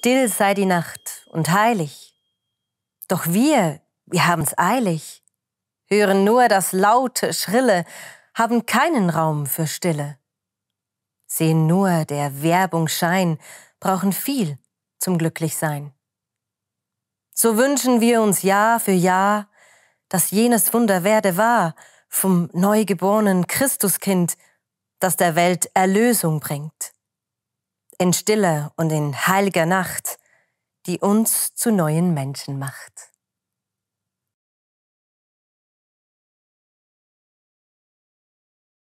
still sei die Nacht und heilig. Doch wir, wir haben's eilig, hören nur das laute, schrille, haben keinen Raum für Stille. Sehen nur der Werbung Schein, brauchen viel zum Glücklichsein. So wünschen wir uns Jahr für Jahr, dass jenes Wunder werde wahr vom neugeborenen Christuskind, das der Welt Erlösung bringt in Stille und in heiliger Nacht, die uns zu neuen Menschen macht.